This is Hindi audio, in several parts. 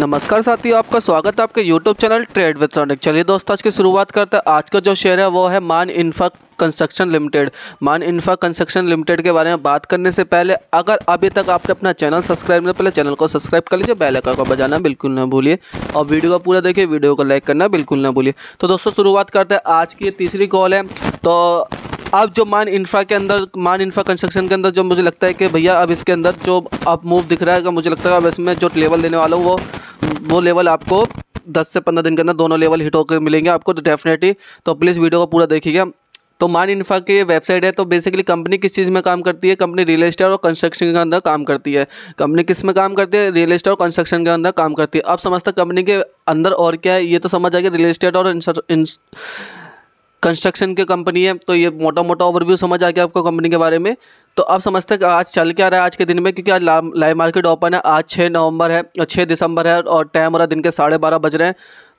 नमस्कार साथियों आपका स्वागत है आपके यूट्यूब चैनल ट्रेड विथ्रॉनिक चलिए दोस्तों आज की शुरुआत करते हैं आज का जो शेयर है वो है मान इन्फा कंस्ट्रक्शन लिमिटेड मान इन्फा कंस्ट्रक्शन लिमिटेड के बारे में बात करने से पहले अगर अभी तक आपने अपना चैनल सब्सक्राइब नहीं पहले चैनल को सब्सक्राइब कर लीजिए बेल आइकन को बजाना बिल्कुल ना भूलिए और वीडियो का पूरा देखिए वीडियो को लाइक करना बिल्कुल ना भूलिए तो दोस्तों शुरुआत करते हैं आज की तीसरी कॉल है तो अब जो मान इंफ्रा के अंदर मान इंफ्रा कंस्ट्रक्शन के अंदर जो मुझे लगता है कि भैया अब इसके अंदर जो अब मूव दिख रहा है मुझे लगता है अब इसमें जो लेवल देने वाला हूँ वो वो लेवल आपको 10 से 15 दिन के अंदर दोनों लेवल हिट होकर मिलेंगे आपको तो डेफिनेटली तो प्लीज़ वीडियो को पूरा देखिएगा तो मान इन्फा की वेबसाइट है तो बेसिकली कंपनी किस चीज़ में काम करती है कंपनी रियल एस्टेट और कंस्ट्रक्शन के अंदर काम करती है कंपनी किस में काम करती है रियल एस्टेट और कंस्ट्रक्शन के अंदर काम करती है अब समझता कंपनी के अंदर और क्या है ये तो समझ आएगा रियल एस्टेट और कंस्ट्रक्शन की कंपनी है तो ये मोटा मोटा ओवरव्यू समझ आ गया आपको कंपनी के बारे में तो अब समझते हैं आज चल क्या रहा है आज के दिन में क्योंकि आज लाइव मार्केट ओपन है आज छः नवंबर है छः दिसंबर है और टाइम हो रहा है दिन के साढ़े बारह बज रहे हैं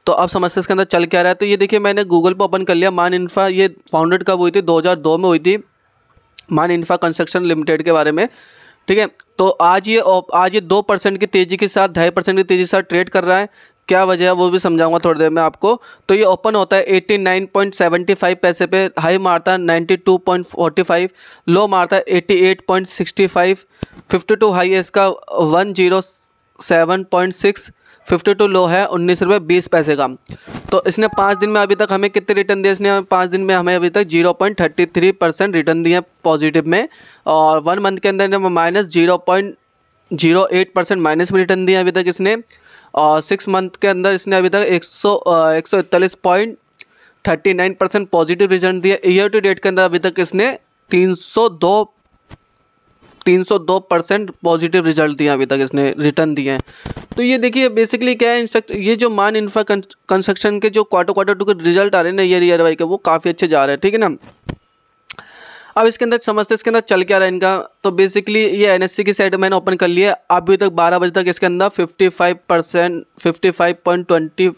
तो अब समझते हैं इसके अंदर चल क्या रहा है तो ये देखिए मैंने गूगल पर ओपन कर लिया मान इन्फा ये फाउंडेड कब हुई थी दो में हुई थी मान इन्फा कंस्ट्रक्शन लिमिटेड के बारे में ठीक है तो आज ये आज ये दो परसेंट की तेज़ी के साथ ढाई परसेंट की तेज़ी के साथ ट्रेड कर रहा है क्या वजह है वो भी समझाऊंगा थोड़ी देर में आपको तो ये ओपन होता है 89.75 पैसे पे हाई मारता है 92.45 लो मारता है 88.65 52 हाई है इसका 107.6 52 लो है उन्नीस रुपये बीस पैसे का तो इसने पाँच दिन में अभी तक हमें कितने रिटर्न दिए इसने पाँच दिन में हमें अभी तक 0.33 परसेंट रिटर्न दिए पॉजिटिव में और वन मंथ के अंदर minus zero point zero eight percent minus में रिटर्न दिए अभी तक इसने और सिक्स मंथ के अंदर इसने अभी तक एक सौ एक सौ इकतालीस point thirty nine percent positive result दिया ईयर टू डेट के अंदर अभी तक इसने तीन सौ दो तीन सौ दो परसेंट पॉजिटिव रिजल्ट दिया अभी तक इसने रिटर्न दिए हैं तो ये देखिए बेसिकली क्या है इंस्ट्रक्ट ये जो मान इंफ्रा कंस्ट्रक्शन के जो क्वार्टर क्वार्टर टू के रिजल्ट आ रहे हैं ना ईयर ईयर वाई के वो काफ़ी अच्छे जा रहे हैं ठीक है ना अब इसके अंदर समझते इसके अंदर चल क्या रहा है इनका तो बेसिकली ये एन की साइड मैंने ओपन कर लिया अभी तक बारह बजे तक इसके अंदर fifty five percent fifty five point twenty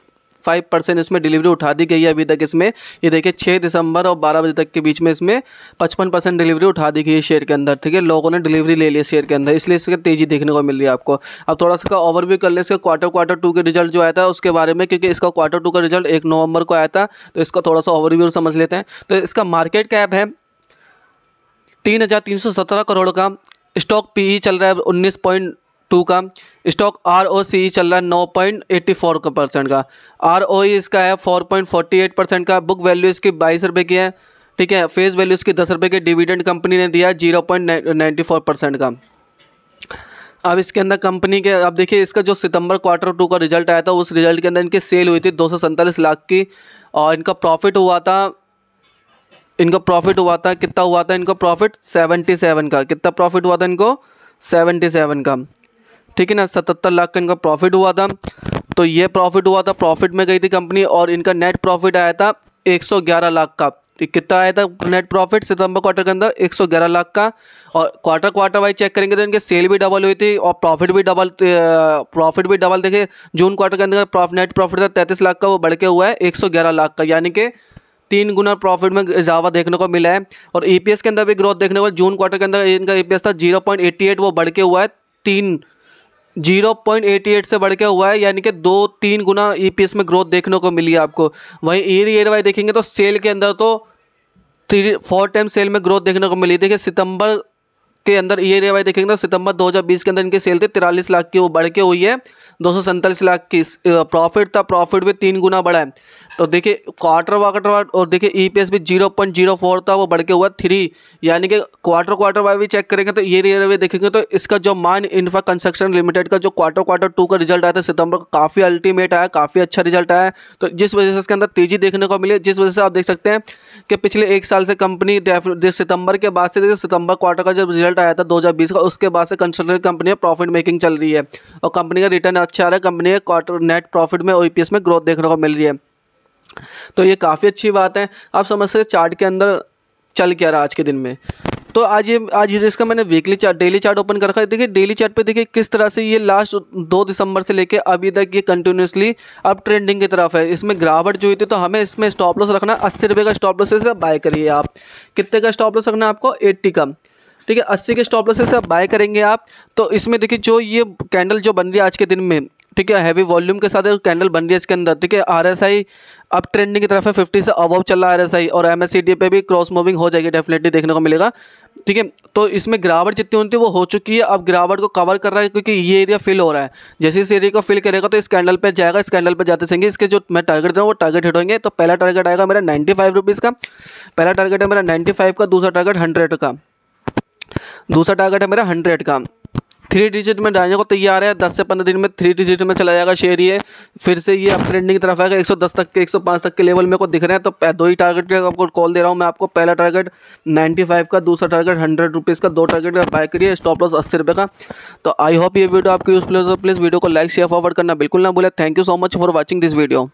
five percent इसमें डिलीवरी उठा दी गई है अभी तक इसमें ये देखिए छः दिसंबर और बारह बजे तक के बीच में इसमें पचपन परसेंट डिलीवरी उठा दी गई है शेयर के अंदर ठीक है लोगों ने डिलीवरी ले ली शेयर के अंदर इसलिए इसके तेज़ी देखने को मिल रही है आपको अब थोड़ा सा ओवरव्यू कर लें इसके क्वार्टर क्वार्टर टू के रिजल्ट जो आया था उसके बारे में क्योंकि इसका क्वार्टर टू का रिजल्ट एक नवंबर को आया था तो इसका थोड़ा सा ओवरव्यू समझ लेते हैं तो इसका मार्केट कैप है तीन हज़ार तीन सौ सत्रह करोड़ का स्टॉक पीई चल रहा है उन्नीस पॉइंट टू का स्टॉक आर ओ सी चल रहा है नौ पॉइंट एट्टी फोर परसेंट का आर ओ ई इसका है four point forty eight percent का बुक वैल्यू इसकी बाईस रुपये की है ठीक है फेस वैल्यू इसकी दस रुपये की डिविडेंड कंपनी ने दिया zero point ninety four percent का अब इसके अंदर कंपनी के अब देखिए इसका जो सितंबर क्वार्टर टू का रिजल्ट आया था उस रिजल्ट के अंदर इनकी सेल हुई थी दो लाख की और इनका प्रॉफिट हुआ था इनका प्रॉफिट हुआ था कितना हुआ था इनका प्रॉफिट सेवेंटी सेवन का कितना प्रॉफिट हुआ था इनको सेवेंटी सेवन का ठीक है ना सतहत्तर लाख का इनका प्रॉफिट हुआ था तो ये प्रॉफिट हुआ था प्रॉफिट में गई थी कंपनी और इनका नेट प्रॉफिट आया था 111 लाख का कितना आया था नेट प्रॉफिट सितंबर क्वार्टर के अंदर 111 लाख का और क्वार्टर क्वार्टर वाइज चेक करेंगे तो इनके सेल भी डबल हुई थी और प्रॉफिट भी डबल प्रॉफिट भी डबल देखिए जून क्वार्टर के अंदर नेट प्रॉफिट था तैंतीस लाख का वो बढ़ के हुआ है 111 लाख का यानी कि तीन गुना प्रॉफिट में इजावा देखने को मिला है और ईपीएस e के अंदर भी ग्रोथ देखने को जून क्वार्टर के अंदर इनका ईपीएस e था 0.88 वो बढ़ के हुआ है तीन 0.88 से बढ़ के हुआ है यानी कि दो तीन गुना ईपीएस e में ग्रोथ देखने को मिली है आपको वहीं ईयर ईयर वाई देखेंगे तो सेल के अंदर तो थ्री फोर टाइम सेल में ग्रोथ देखने को मिली देखिए सितंबर के अंदर ये भाई देखेंगे तो सितंबर 2020 के अंदर इनके सेल थे तिरालीस लाख की वो बढ़ के हुई है दो लाख की प्रॉफिट था प्रॉफिट भी तीन गुना बढ़ा है तो देखिए क्वार्टर वाटर और देखिए ईपीएस e भी जीरो पॉइंट जीरो फोर था वो बढ़ के हुआ थ्री यानी कि क्वार्टर क्वार्टर वाइज भी चेक करेंगे तो ये रेवाई देखेंगे तो इसका जो मान इन्फ्रा कंस्ट्रक्शन लिमिटेड का जो क्वार्टर क्वार्टर टू का रिजल्ट आया था सितंबर का काफ़ी अल्टीमेट आया काफ़ी अच्छा रिजल्ट आया तो जिस वजह से इसके अंदर तेजी देखने को मिली जिस वजह से आप देख सकते हैं कि पिछले एक साल से कंपनी सितंबर के बाद से देखिए सितंबर क्वार्टर का जो रिजल्ट रिजल्ट आया था 2020 का उसके बाद से कंसल्टेंट कंपनी प्रॉफिट मेकिंग चल रही है और कंपनी का रिटर्न अच्छा आ रहा है कंपनी क्वार्टर नेट प्रॉफिट में ओ e में ग्रोथ देखने को मिल रही है तो ये काफ़ी अच्छी बात है आप समझ सकते चार्ट के अंदर चल क्या रहा आज के दिन में तो आज ये आज ये इसका मैंने weekly chart daily chart open कर रखा है देखिए डेली चार्ट पे देखिए किस तरह से ये लास्ट दो दिसंबर से लेके अभी तक ये कंटिन्यूसली अब ट्रेंडिंग की तरफ है इसमें गिरावट जो हुई थी तो हमें इसमें स्टॉप लॉस रखना अस्सी रुपये का स्टॉप लॉस से बाय करिए आप कितने का स्टॉप लॉस रखना है आपको एट्टी का ठीक है अस्सी के स्टॉप लॉसेस से आप बाय करेंगे आप तो इसमें देखिए जो ये कैंडल जो बन रही है आज के दिन में ठीक है हैवी वॉल्यूम के साथ कैंडल बन रही है इसके अंदर ठीक है आर एस आई अब ट्रेंडिंग की तरफ है फिफ्टी से अबव चल रहा है आर एस आई और एम एस सी डी पे भी क्रॉस मूविंग हो जाएगी डेफिनेटली देखने को मिलेगा ठीक है तो इसमें गिरावट जितनी होती है वो हो चुकी है अब गिरावट को कवर कर रहा है क्योंकि ये एरिया फिल हो रहा है जैसे इस एरिया को फिल करेगा तो इस कैंडल पर जाएगा इस कैंडल पर जाते सेंगे इसके जो मैं टारगेट दूँ वो टारगेट हिट होंगे तो पहला टारगेट आएगा मेरा नाइन्टी फाइव रुपीज़ का पहला टारगेट है मेरा नाइन्टी फाइव का दूसरा टारगेट हंड्रेड का दूसरा टारगेट है मेरा हंड्रेड का थ्री डिजिट में डालने को तैयार है दस से पंद्रह दिन में थ्री डिजिट में चला जाएगा शेयर ये फिर से ये अब ट्रेंडिंग की तरफ आएगा एक सौ दस तक के एक सौ पाँच तक के लेवल मेरे को दिख रहे हैं तो दो ही टारगेट का आपको कॉल दे रहा हूँ मैं आपको पहला टारगेट नाइन्टी फाइव का दूसरा टारगेट हंड्रेड रुपीज़ का दो टारगेट का बाय करिए स्टॉप लॉस अस्सी रुपये का तो आई होप ये वीडियो आपकी प्लेज प्लीज़ वीडियो को लाइक शेयर फॉरवर्ड करना बिल्कुल ना बोले thank you so much for watching this video